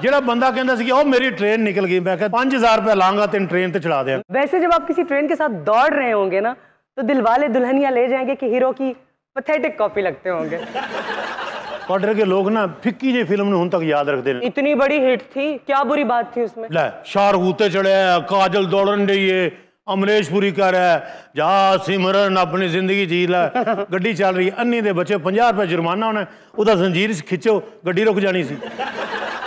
ਜਿਹੜਾ ਬੰਦਾ ਕਹਿੰਦਾ ਸੀ ਕਿ ਉਹ ਮੇਰੀ ਟ੍ਰੇਨ ਨਿਕਲ ਗਈ ਮੈਂ ਕਿਹਾ 5000 ਰੁਪਏ ਲਾਂਗਾ ਤੈਨੂੰ ਟ੍ਰੇਨ ਤੇ ਚੜਾ ਦਿਆਂ वैसे जब आप किसी ट्रेन के साथ दौड़ रहे होंगे ना तो दिल वाले दुल्हनिया ले जाएंगे कि हीरो की पथेटिक कॉपी लगते होंगे क्वार्टर के लोग ना फिक्की जी फिल्म ने तक याद रखते हैं इतनी बड़ी हिट थी क्या बुरी बात थी उसमें ले शारहूते चढ़े काजल दौड़न डे ਅਮਰੇਸ਼ ਕਰ ਹੈ ਜਾ ਸਿਮਰਨ ਆਪਣੀ ਜ਼ਿੰਦਗੀ ਜੀ ਲੈ ਗੱਡੀ ਚੱਲ ਰਹੀ ਅੰਨੀ ਦੇ ਬੱਚੇ 50 ਰੁਪਏ ਜੁਰਮਾਨਾ ਹੋਣਾ ਉਹਦਾ ਜ਼ੰਜੀਰ ਖਿੱਚੋ ਗੱਡੀ ਰੁਕ ਜਾਣੀ ਸੀ